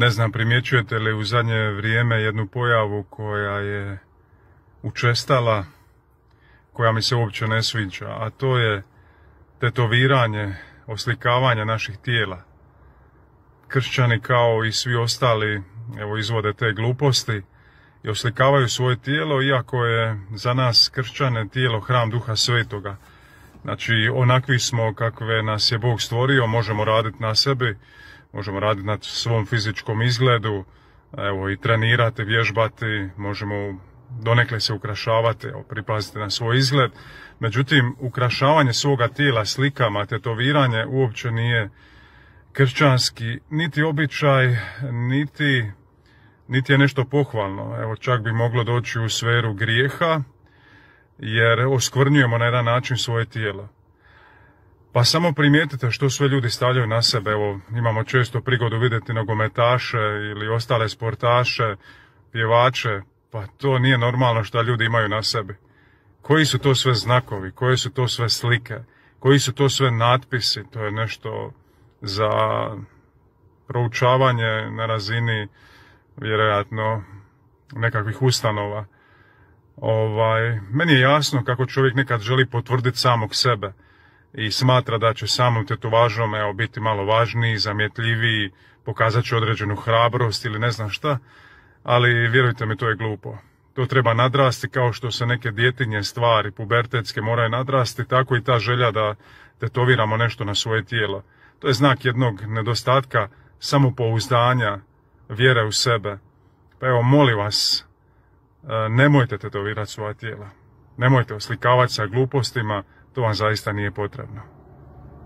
Ne znam, primjećujete li u zadnje vrijeme jednu pojavu koja je učestala, koja mi se uopće ne sviđa, a to je tetoviranje, oslikavanje naših tijela. Kršćani kao i svi ostali evo, izvode te gluposti i oslikavaju svoje tijelo, iako je za nas kršćane tijelo hram duha svetoga. Znači, onakvi smo kakve nas je Bog stvorio, možemo raditi na sebi, možemo raditi na svom fizičkom izgledu, evo i trenirati, vježbati, možemo donekle se ukrašavati, evo, pripaziti na svoj izgled. Međutim, ukrašavanje svoga tijela slikama, tetoviranje uopće nije kršćanski niti običaj, niti, niti je nešto pohvalno. Evo, čak bi moglo doći u sferu grijeha, jer oskvrnjujemo na jedan način svoje tijelo. Pa samo primijetite što sve ljudi stavljaju na sebe. Evo, imamo često prigodu vidjeti nogometaše ili ostale sportaše, pjevače. Pa to nije normalno što ljudi imaju na sebi. Koji su to sve znakovi, koje su to sve slike, koji su to sve natpisi, to je nešto za proučavanje na razini vjerojatno nekakvih ustanova. Ovaj, meni je jasno kako čovjek nekad želi potvrditi samog sebe i smatra da će samom tetovažom evo, biti malo važniji, zamjetljiviji, pokazat će određenu hrabrost ili ne znam šta, ali vjerujte mi, to je glupo. To treba nadrasti kao što se neke djetinje stvari pubertetske moraju nadrasti, tako i ta želja da tetoviramo nešto na svoje tijelo. To je znak jednog nedostatka samopouzdanja, vjere u sebe. Pa evo, molim vas, e, nemojte tetovirati svoja tijela. Nemojte oslikavati sa glupostima, to vam zaista nije potrebno.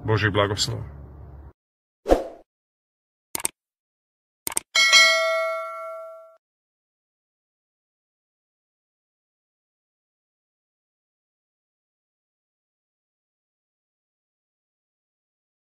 Boži blagoslov.